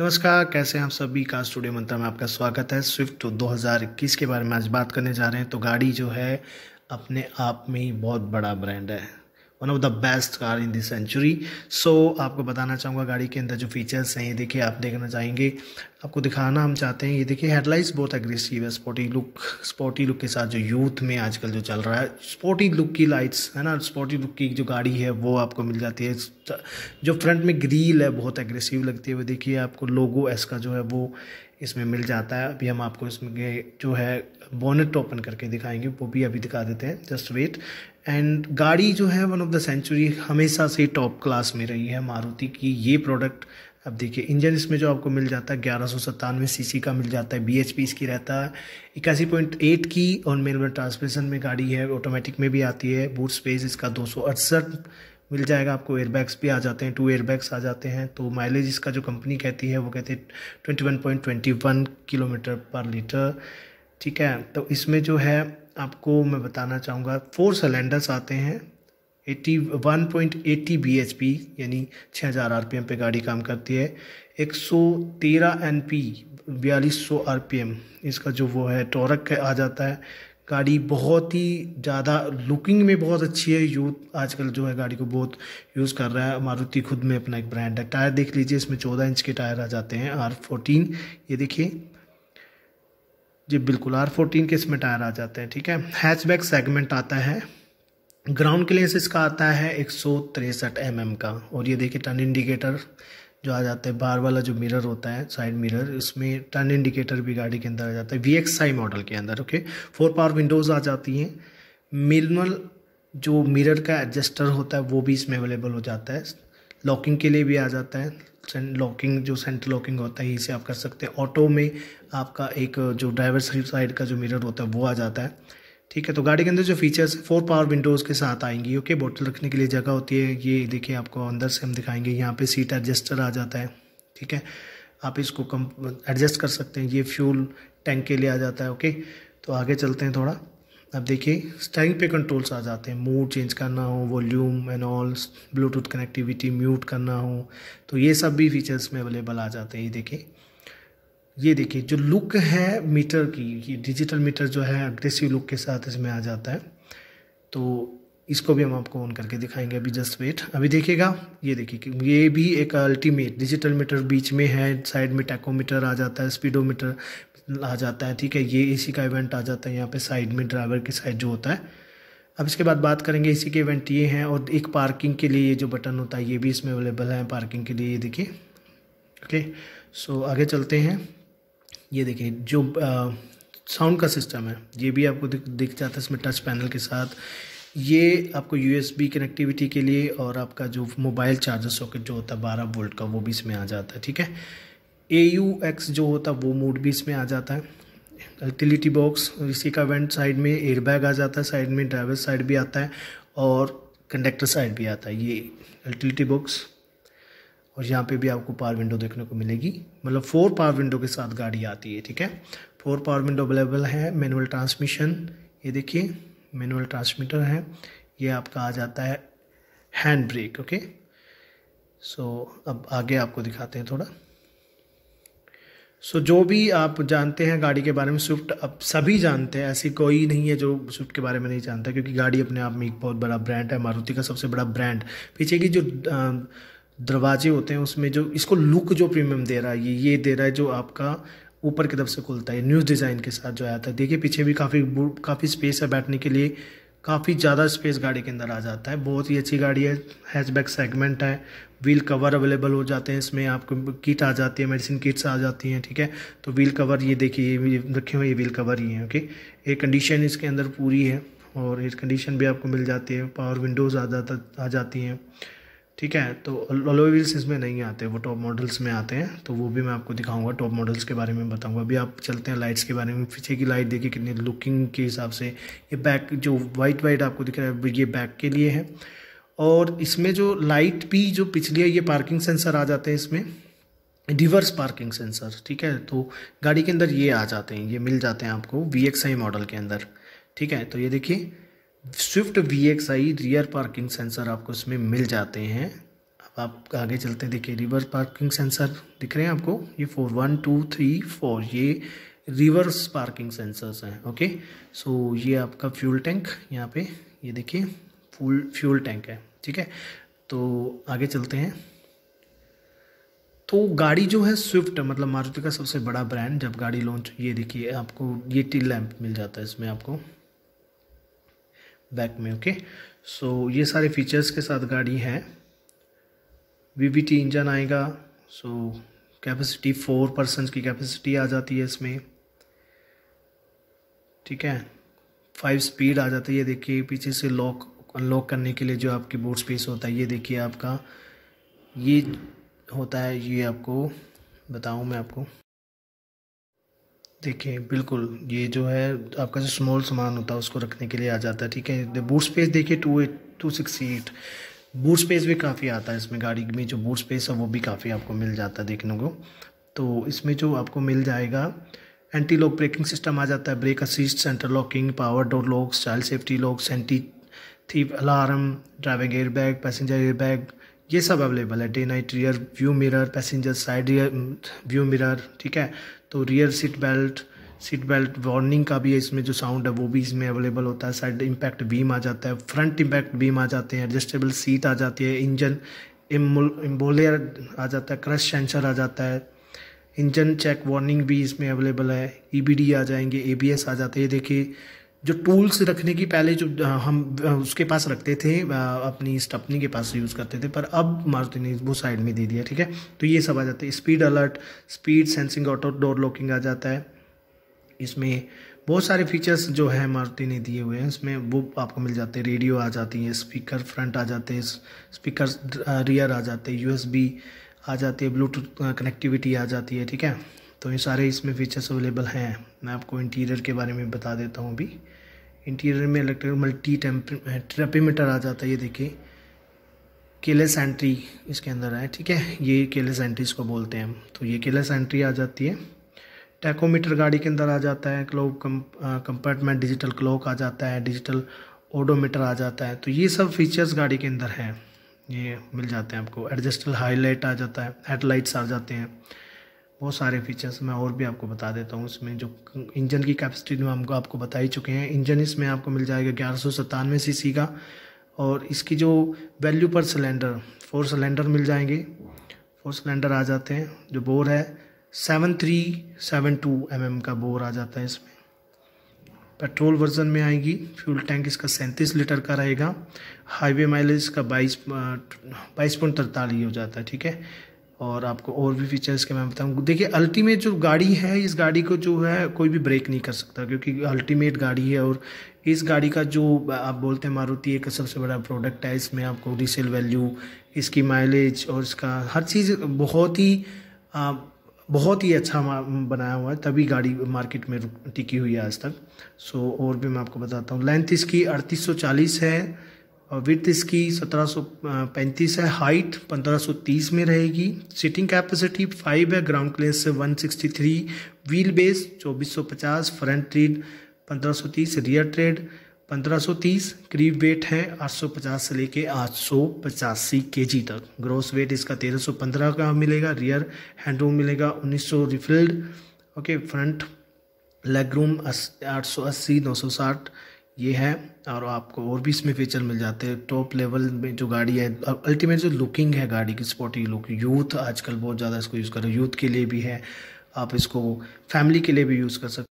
नमस्कार कैसे आप सभी का स्टूडियो मंत्र में आपका स्वागत है स्विफ्ट 2021 तो के बारे में आज बात करने जा रहे हैं तो गाड़ी जो है अपने आप में ही बहुत बड़ा ब्रांड है one of the best car in this century so आपको बताना चाहूँगा गाड़ी के अंदर जो फीचर्स हैं ये देखिए आप देखना चाहेंगे आपको दिखाना हम चाहते हैं ये देखिए हेडलाइट्स बहुत एग्रेसिव है स्पोर्टी लुक स्पोर्टी लुक के साथ जो यूथ में आजकल जो चल रहा है स्पोर्टी लुक की लाइट्स है ना स्पोर्टी लुक की जो गाड़ी है वो आपको मिल जाती है जो फ्रंट में ग्रील है बहुत एग्रेसिव लगती है वो देखिए आपको लोगो एस का जो है वो इसमें मिल जाता है अभी हम आपको इसमें जो है बोनेट ओपन करके दिखाएंगे वो भी अभी दिखा देते हैं जस्ट वेट एंड गाड़ी जो है वन ऑफ द सेंचुरी हमेशा से टॉप क्लास में रही है मारुति की ये प्रोडक्ट अब देखिए इंजन इसमें जो आपको मिल जाता है ग्यारह सौ सत्तानवे सी का मिल जाता है बी एच पी इसकी रहता है इक्यासी पॉइंट एट की और मेनुअल ट्रांसमिशन में गाड़ी है ऑटोमेटिक में भी आती है बूट स्पेस इसका दो सौ अड़सठ मिल जाएगा आपको एयरबैग्स भी आ जाते हैं टू एयरबैग्स आ जाते हैं तो माइलेज इसका जो कंपनी कहती है वो कहते हैं twenty one point twenty one kilometre per litre ठीक है तो इसमें जो है आपको मैं बताना चाहूँगा फोर सिलेंडर्स आते हैं eighty one point eighty B H P यानी छः हज़ार आर पी एम पर गाड़ी काम करती है एक सौ तेरह एन पी बयालीस सौ आर पी एम इसका जो वो है टॉरक आ जाता है गाड़ी बहुत ही ज़्यादा लुकिंग में बहुत अच्छी है यूथ आजकल जो है गाड़ी को बहुत यूज़ कर रहा है मारुति खुद में अपना एक ब्रांड है टायर देख लीजिए इसमें चौदह इंच के टायर आ जाते हैं आर फोर्टीन ये देखिए जी बिल्कुल आर फोर्टीन के इसमें टायर आ जाते हैं ठीक है हैचबैक सेगमेंट आता है ग्राउंड क्लियरेंस इसका आता है एक सौ तिरसठ एम mm एम का और ये देखिए टर्न इंडिकेटर जो आ जाता है बार वाला जो मिरर होता है साइड मिरर इसमें टर्न इंडिकेटर भी गाड़ी के अंदर आ जाता है वी एक्स आई मॉडल के अंदर ओके फोर पावर विंडोज़ आ जाती हैं मिनिमल जो मिरर का एडजस्टर होता है वो भी इसमें अवेलेबल हो जाता है लॉकिंग के लिए भी आ जाता है लॉकिंग जो सेंटर लॉकिंग होता है इसे आप कर सकते हैं ऑटो में आपका एक जो ड्राइवर साइड का जो मिरर होता है वो आ जाता है ठीक है तो गाड़ी के अंदर जो फीचर्स फोर पावर विंडोज़ के साथ आएंगी ओके बोतल रखने के लिए जगह होती है ये देखिए आपको अंदर से हम दिखाएंगे यहाँ पे सीट एडजस्टर आ जाता है ठीक है आप इसको कम एडजस्ट कर सकते हैं ये फ्यूल टैंक के लिए आ जाता है ओके तो आगे चलते हैं थोड़ा अब देखिए स्टाइल पे कंट्रोल्स आ जाते हैं मूड चेंज करना हो volume and all Bluetooth connectivity mute करना हो तो ये सब भी फीचर्स में अवेलेबल आ जाते हैं ये देखिए ये देखिए जो लुक है मीटर की ये डिजिटल मीटर जो है अग्रेसिव लुक के साथ इसमें आ जाता है तो इसको भी हम आपको ऑन करके दिखाएंगे अभी जस्ट वेट अभी देखिएगा ये देखिए कि ये भी एक अल्टीमेट डिजिटल मीटर बीच में है साइड में टैकोमीटर आ जाता है स्पीडोमीटर आ जाता है ठीक है ये इसी का इवेंट आ जाता है यहाँ पे साइड में ड्राइवर के साइड जो होता है अब इसके बाद बात करेंगे इसी के इवेंट ये हैं और एक पार्किंग के लिए ये जो बटन होता है ये भी इसमें अवेलेबल है पार्किंग के लिए ये देखिए ओके सो आगे चलते हैं ये देखिए जो साउंड का सिस्टम है ये भी आपको दिख दिख जाता है इसमें टच पैनल के साथ ये आपको बी कनेक्टिविटी के लिए और आपका जो मोबाइल चार्जर सॉकेट जो होता है बारह वोल्ट का वो भी इसमें आ जाता है ठीक है ए यू एक्स जो होता है वो मोड भी इसमें आ जाता है यूटिलिटी बॉक्स इसी का वेंट साइड में एयरबैग आ जाता है साइड में ड्राइवर साइड भी आता है और कंडक्टर साइड भी आता है ये यूटिलिटी बॉक्स और यहाँ पे भी आपको पावर विंडो देखने को मिलेगी मतलब फोर पावर विंडो के साथ गाड़ी आती है ठीक है फोर पावर विंडो अवेलेबल है मैनुअल ट्रांसमिशन ये देखिए मैनुअल ट्रांसमीटर है ये आपका आ जाता है हैंड ब्रेक ओके सो अब आगे आपको दिखाते हैं थोड़ा सो so, जो भी आप जानते हैं गाड़ी के बारे में स्विफ्ट अब सभी जानते हैं ऐसी कोई नहीं है जो स्विफ्ट के बारे में नहीं जानता क्योंकि गाड़ी अपने आप में एक बहुत बड़ा ब्रांड है मारुति का सबसे बड़ा ब्रांड पीछे की जो दरवाजे होते हैं उसमें जो इसको लुक जो प्रीमियम दे रहा है ये ये दे रहा है जो आपका ऊपर की तरफ से खुलता है न्यूज़ डिज़ाइन के साथ जो आया था देखिए पीछे भी काफ़ी काफ़ी स्पेस है बैठने के लिए काफ़ी ज़्यादा स्पेस गाड़ी के अंदर आ जाता है बहुत ही अच्छी गाड़ी है हैचबैक सेगमेंट है व्हील कवर अवेलेबल हो जाते हैं इसमें आपको किट आ जाती है मेडिसिन किट्स आ जाती हैं ठीक है तो व्हील कवर ये देखिए ये रखे हुए ये व्हील कवर ही हैं ओके एयर कंडीशन इसके अंदर पूरी है और एयर कंडीशन भी आपको मिल जाती है पावर विंडोज़ आ जाता आ जाती हैं ठीक है तो अलोई व्हील्स इसमें नहीं आते वो टॉप मॉडल्स में आते हैं तो वो भी मैं आपको दिखाऊंगा टॉप मॉडल्स के बारे में बताऊंगा अभी आप चलते हैं लाइट्स के बारे में पीछे की लाइट देखिए कितनी लुकिंग के हिसाब से ये बैक जो वाइट वाइट आपको दिख रहा है ये बैक के लिए है और इसमें जो लाइट भी जो पिछली है ये पार्किंग सेंसर आ जाते हैं इसमें रिवर्स पार्किंग सेंसर ठीक है तो गाड़ी के अंदर ये आ जाते हैं ये मिल जाते हैं आपको वी मॉडल के अंदर ठीक है तो ये देखिए Swift V X I rear parking sensor आपको इसमें मिल जाते हैं अब आप आगे चलते देखिए रिवर्स पार्किंग सेंसर दिख रहे हैं आपको ये four one two three four ये रिवर्स पार्किंग सेंसर्स हैं ओके सो ये आपका फ्यूल टैंक यहाँ पे ये देखिए फूल फ्यूल टैंक है ठीक है तो आगे चलते हैं तो गाड़ी जो है स्विफ्ट मतलब मारुति का सबसे बड़ा ब्रांड जब गाड़ी लॉन्च ये देखिए आपको ये टी लैम्प मिल जाता है इसमें आपको बैक में ओके सो so, ये सारे फीचर्स के साथ गाड़ी है वी इंजन आएगा सो कैपेसिटी फोर परसेंट की कैपेसिटी आ जाती है इसमें ठीक है फाइव स्पीड आ जाती है देखिए पीछे से लॉक अनलॉक करने के लिए जो आपकी बोर्ड स्पेस होता है ये देखिए आपका ये होता है ये आपको बताऊँ मैं आपको देखिए बिल्कुल ये जो है आपका जो स्मॉल सामान होता है उसको रखने के लिए आ जाता है ठीक है बूट स्पेस देखिए two eight two six eight boot space भी काफ़ी आता है इसमें गाड़ी में जो बूट स्पेस है वो भी काफ़ी आपको मिल जाता है देखने को तो इसमें जो आपको मिल जाएगा एंटी लॉक ब्रेकिंग सिस्टम आ जाता है brake assist centre locking power door locks child safety locks anti theft alarm driving air bag passenger airbag bag ये सब अवेलेबल है day night rear view mirror passenger side rear view mirror ठीक है तो rear seat belt seat belt warning का भी है इसमें जो साउंड है वो भी इसमें अवेलेबल होता है साइड इम्पैक्ट बीम आ जाता है फ्रंट इम्पैक्ट बीम आ जाते हैं एडजस्टेबल सीट आ जाती है इंजन इम्बोलियर आ जाता है क्रश सेंसर आ जाता है इंजन चेक वार्निंग भी इसमें अवेलेबल है ई e आ जाएंगे ए आ जाते हैं देखिए जो टूल्स रखने की पहले जो हम उसके पास रखते थे अपनी स्टपनी के पास यूज़ करते थे पर अब मारुति ने वो साइड में दे दिया ठीक है तो ये सब आ जाते हैं speed alert speed sensing auto door locking आ जाता है इसमें बहुत सारे फीचर्स जो है मारुति ने दिए हुए हैं इसमें वो आपको मिल जाते हैं रेडियो आ जाती है स्पीकर फ्रंट आ जाते हैं स्पीकर रियर आ जाते हैं यूएसबी आ जाती है ब्लूटूथ कनेक्टिविटी आ जाती है ठीक है तो ये सारे इसमें फीचर्स अवेलेबल हैं मैं आपको इंटीरियर के बारे में बता देता हूँ अभी इंटीरियर में इलेक्ट्रिक मल्टी ट्रेपीमीटर आ जाता है ये देखिए केलेस एंट्री इसके अंदर है ठीक है ये केलेस एंट्री इसको बोलते हैं हम तो ये केलेस एंट्री आ जाती है टैकोमीटर गाड़ी के अंदर आ जाता है क्लोक कंपार्टमेंट डिजिटल क्लॉक आ जाता है डिजिटल ओडोमीटर आ जाता है तो ये सब फीचर्स गाड़ी के अंदर हैं ये मिल जाते हैं आपको एडजस्टल हाईलाइट आ जाता है हेडलाइट्स आ जाते हैं बहुत सारे फीचर्स मैं और भी आपको बता देता हूँ इसमें जो इंजन की कैपेसिटी में हमको आपको बता ही चुके हैं इंजन इसमें आपको मिल जाएगा ग्यारह सौ सत्तानवे सी का और इसकी जो वैल्यू पर सिलेंडर फोर सिलेंडर मिल जाएंगे फोर सिलेंडर आ जाते हैं जो बोर है seven three seven two M M का बोर आ जाता है इसमें पेट्रोल वर्जन में आएगी फ्यूल टैंक इसका सैंतीस लीटर का रहेगा हाईवे माइलेज का बाईस बाईस पॉइंट तरतालीस हो जाता है ठीक है और आपको और भी फीचर्स के मैं बताऊँ देखिए अल्टीमेट जो गाड़ी है इस गाड़ी को जो है कोई भी ब्रेक नहीं कर सकता क्योंकि अल्टीमेट गाड़ी है और इस गाड़ी का जो आप बोलते हैं मारुति एक सबसे बड़ा प्रोडक्ट है इसमें आपको रीसेल वैल्यू इसकी माइलेज और इसका हर चीज़ बहुत ही आ, बहुत ही अच्छा बनाया हुआ है तभी गाड़ी मार्केट में टिकी हुई है आज तक सो और भी मैं आपको बताता हूँ लेंथ इसकी अड़तीस है विथ इसकी 1735 है हाइट 1530 में रहेगी सीटिंग कैपेसिटी 5 है ग्राउंड क्लेस से 163 wheel base 2450 front tread 1530 rear tread 1530 करीब वेट है 850 से लेके आठ सौ पचासी तक ग्रॉस वेट इसका 1315 का मिलेगा रियर हैंड रूम मिलेगा 1900 refilled okay front leg room आठ सौ अस्सी ये है और आपको और भी इसमें फीचर मिल जाते हैं टॉप लेवल में जो गाड़ी है अल्टीमेट जो लुकिंग है गाड़ी की स्पोर्टी लुक यूथ आजकल बहुत ज़्यादा इसको यूज़ कर रहे यूथ के लिए भी है आप इसको फैमिली के लिए भी यूज़ कर सकते